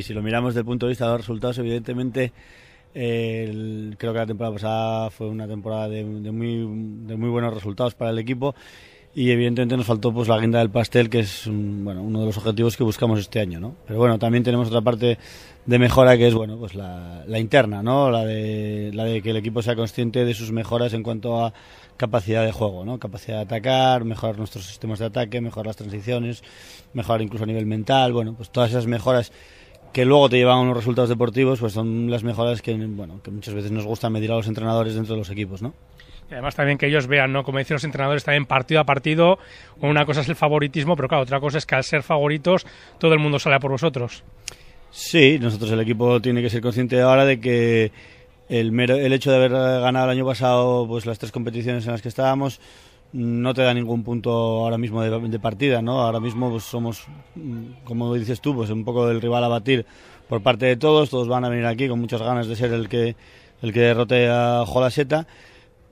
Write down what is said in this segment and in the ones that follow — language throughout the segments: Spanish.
Y si lo miramos desde el punto de vista de los resultados, evidentemente creo que la temporada pasada fue una temporada de, muy, buenos resultados para el equipo y evidentemente nos faltó pues la guinda del pastel que es bueno, uno de los objetivos que buscamos este año no pero bueno también tenemos otra parte de mejora que es bueno pues la, la interna no la de la de que el equipo sea consciente de sus mejoras en cuanto a capacidad de juego no capacidad de atacar mejorar nuestros sistemas de ataque mejorar las transiciones mejorar incluso a nivel mental bueno pues todas esas mejoras que luego te llevan unos resultados deportivos, pues son las mejoras que, bueno, que muchas veces nos gusta medir a los entrenadores dentro de los equipos, ¿no? Y además también que ellos vean, ¿no? Como dicen los entrenadores, también partido a partido, una cosa es el favoritismo, pero claro, otra cosa es que al ser favoritos todo el mundo sale a por vosotros. Sí, nosotros el equipo tiene que ser consciente ahora de que el, mero, el hecho de haber ganado el año pasado pues las tres competiciones en las que estábamos no te da ningún punto ahora mismo de, partida, ¿no? Ahora mismo pues, somos, mm, como dices tú, pues un poco el rival a batir por parte de todos, todos van a venir aquí con muchas ganas de ser el que, el que derrote a Jolaseta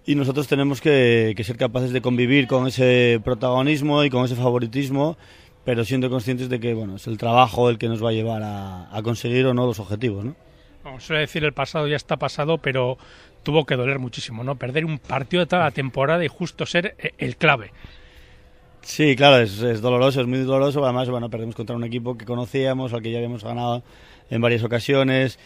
y nosotros tenemos que, ser capaces de convivir con ese protagonismo y con ese favoritismo, pero siendo conscientes de que bueno, es el trabajo el que nos va a llevar a, a conseguir o no los objetivos. ¿no? Como suele decir, el pasado ya está pasado, pero tuvo que doler muchísimo, ¿no? Perder un partido de toda la temporada y justo ser eh, el clave. Sí, claro, es, doloroso, es muy doloroso. Además, bueno, perdemos contra un equipo que conocíamos, al que ya habíamos ganado en varias ocasiones.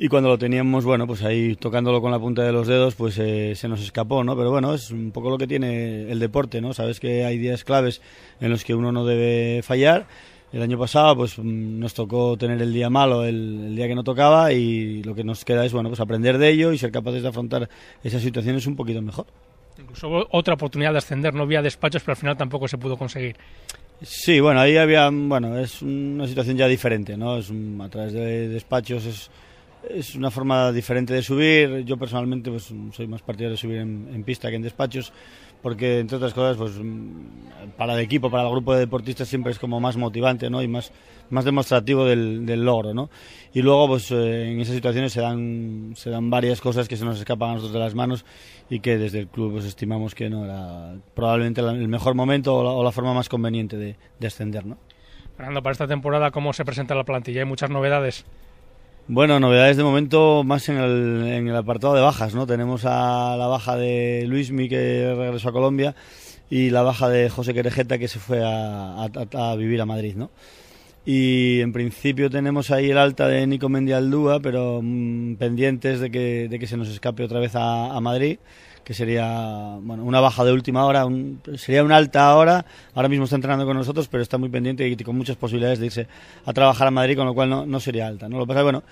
Y cuando lo teníamos, bueno, pues ahí tocándolo con la punta de los dedos, pues eh, se nos escapó, ¿no? Pero bueno, es un poco lo que tiene el deporte, ¿no? Sabes que hay días claves en los que uno no debe fallar el año pasado pues mm, nos tocó tener el día malo, el, día que no tocaba y lo que nos queda es bueno pues aprender de ello y ser capaces de afrontar esas situaciones un poquito mejor. Incluso otra oportunidad de ascender, no había despachos, pero al final tampoco se pudo conseguir. Sí, bueno, ahí había, mm, bueno, es una situación ya diferente, ¿no? Es a través de despachos es es una forma diferente de subir. Yo personalmente pues, soy más partidario de subir en, pista que en despachos, porque entre otras cosas, pues, mm, para el equipo, para el grupo de deportistas siempre es como más motivante ¿no? y más, más demostrativo del, logro. ¿no? Y luego pues, eh, en esas situaciones se dan, se dan varias cosas que se nos escapan a nosotros de las manos y que desde el club pues, estimamos que no era probablemente el mejor momento o la, forma más conveniente de, de ascender. ¿no? Fernando, para esta temporada, ¿cómo se presenta la plantilla? Hay muchas novedades. Bueno, novedades de momento más en el, apartado de bajas, ¿no? Tenemos a la baja de Luis Luismi que regresó a Colombia y la baja de José Querejeta que se fue a, a vivir a Madrid, ¿no? Y en principio tenemos ahí el alta de Nico Mendialdúa, pero mm, pendientes de que, de que, se nos escape otra vez a, Madrid, que sería bueno, una baja de última hora, sería una alta ahora. Ahora mismo está entrenando con nosotros, pero está muy pendiente y con muchas posibilidades de irse a trabajar a Madrid, con lo cual no, sería alta. ¿no? Lo pasa bueno,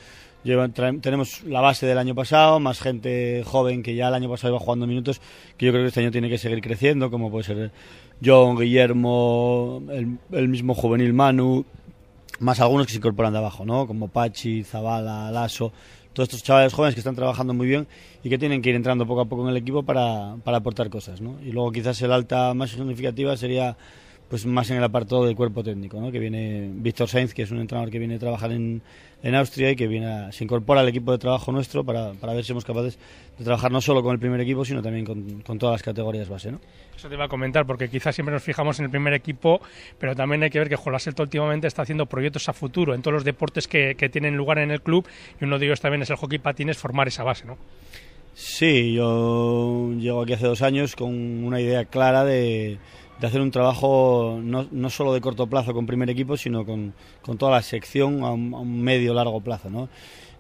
tenemos la base del año pasado, más gente joven que ya el año pasado iba jugando minutos, que yo creo que este año tiene que seguir creciendo, como puede ser John, Guillermo, el mismo juvenil Manu, más algunos que se incorporan de abajo, ¿no? Como Pachi, Zabala, Lasso, todos estos chavales jóvenes que están trabajando muy bien y que tienen que ir entrando poco a poco en el equipo para, para aportar cosas, ¿no? Y luego quizás el alta más significativa sería pues más en el apartado del cuerpo técnico, ¿no? que viene Víctor Sainz, que es un entrenador que viene a trabajar en, Austria y que viene se incorpora al equipo de trabajo nuestro para, ver si somos capaces de trabajar no solo con el primer equipo, sino también con, todas las categorías base. ¿no? Eso te iba a comentar, porque quizás siempre nos fijamos en el primer equipo, pero también hay que ver que Jolaselto últimamente está haciendo proyectos a futuro en todos los deportes que, tienen lugar en el club, y uno de ellos también es el hockey patines, formar esa base. ¿no? Sí, yo llego aquí hace dos años con una idea clara de de hacer un trabajo no, solo de corto plazo con primer equipo, sino con, con toda la sección a un, medio largo plazo.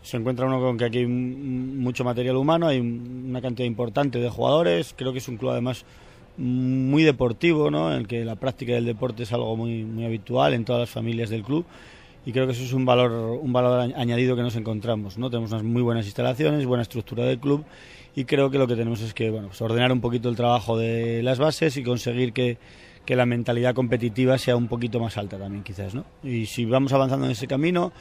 Se encuentra uno con que aquí hay mucho material humano, hay una cantidad importante de jugadores, creo que es un club además muy deportivo, ¿no? en el que la práctica del deporte es algo muy, habitual en todas las familias del club y creo que eso es un valor, un valor añadido que nos encontramos. ¿no? Tenemos unas muy buenas instalaciones, buena estructura del club y creo que lo que tenemos es que bueno, pues ordenar un poquito el trabajo de las bases y conseguir que, la mentalidad competitiva sea un poquito más alta también quizás, ¿no? Y si vamos avanzando en ese camino,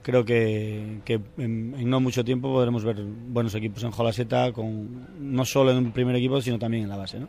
creo que, en, no mucho tiempo podremos ver buenos equipos en Jolaseta, con, no solo en un primer equipo, sino también en la base, ¿no?